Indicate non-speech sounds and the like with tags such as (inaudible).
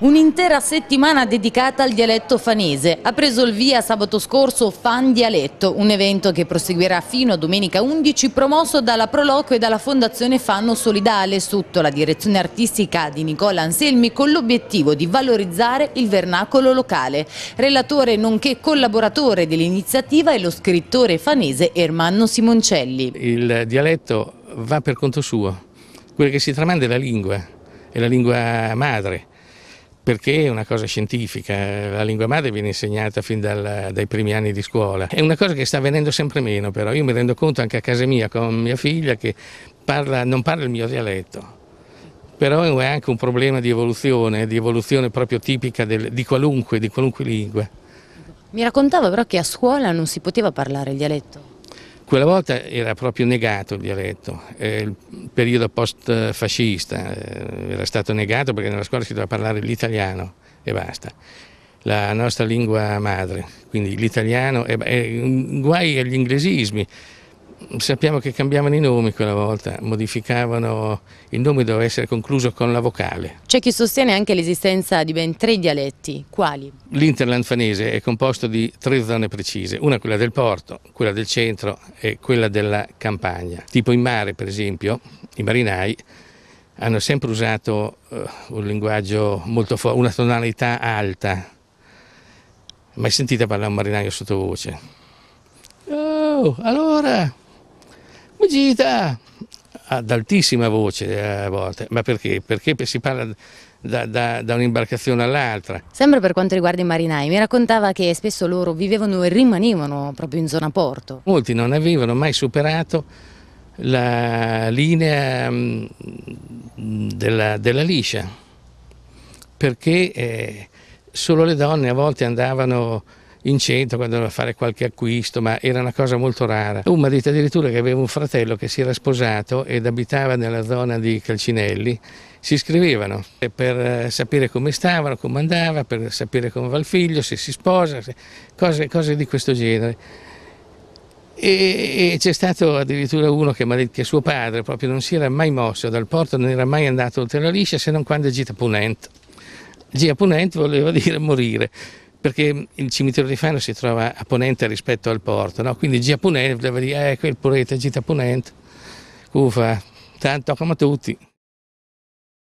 Un'intera settimana dedicata al dialetto fanese. Ha preso il via sabato scorso Fan Dialetto, un evento che proseguirà fino a domenica 11, promosso dalla Proloquio e dalla Fondazione Fanno Solidale, sotto la direzione artistica di Nicola Anselmi, con l'obiettivo di valorizzare il vernacolo locale. Relatore nonché collaboratore dell'iniziativa è lo scrittore fanese Ermanno Simoncelli. Il dialetto va per conto suo, quello che si tramanda è la lingua, è la lingua madre perché è una cosa scientifica, la lingua madre viene insegnata fin dal, dai primi anni di scuola, è una cosa che sta avvenendo sempre meno però, io mi rendo conto anche a casa mia con mia figlia che parla, non parla il mio dialetto, però è anche un problema di evoluzione, di evoluzione proprio tipica del, di, qualunque, di qualunque lingua. Mi raccontava però che a scuola non si poteva parlare il dialetto. Quella volta era proprio negato il dialetto, eh, il periodo post-fascista eh, era stato negato perché nella scuola si doveva parlare l'italiano e basta, la nostra lingua madre, quindi l'italiano, eh, guai agli inglesismi, sappiamo che cambiavano i nomi quella volta, modificavano, il nome doveva essere concluso con la vocale. C'è chi sostiene anche l'esistenza di ben tre dialetti, quali? L'Interland fanese è composto di tre zone precise, una quella del porto, quella del centro e quella della campagna. Tipo in mare per esempio, i marinai hanno sempre usato eh, un linguaggio molto forte, una tonalità alta, mai sentita parlare un marinaio sottovoce. Oh, allora ma gita! ad altissima voce eh, a volte, ma perché? Perché si parla da, da, da un'imbarcazione all'altra. Sempre per quanto riguarda i marinai, mi raccontava che spesso loro vivevano e rimanevano proprio in zona porto. Molti non avevano mai superato la linea mm, della, della liscia, perché eh, solo le donne a volte andavano in centro quando doveva fare qualche acquisto, ma era una cosa molto rara. Un marito addirittura che aveva un fratello che si era sposato ed abitava nella zona di Calcinelli si scrivevano per eh, sapere come stavano, come andava, per sapere come va il figlio, se si sposa, cose, cose di questo genere. E, c'è stato addirittura uno che che suo padre proprio non si era mai mosso dal porto, non era mai andato oltre la liscia se non quando è gita punent. Gia punent voleva (laughs) dire morire perché il cimitero di Fano si trova a ponente rispetto al porto, no? quindi Gia Ponente, voleva dire, ecco eh, il pureta Gita Ponente, ufa, tanto come tutti.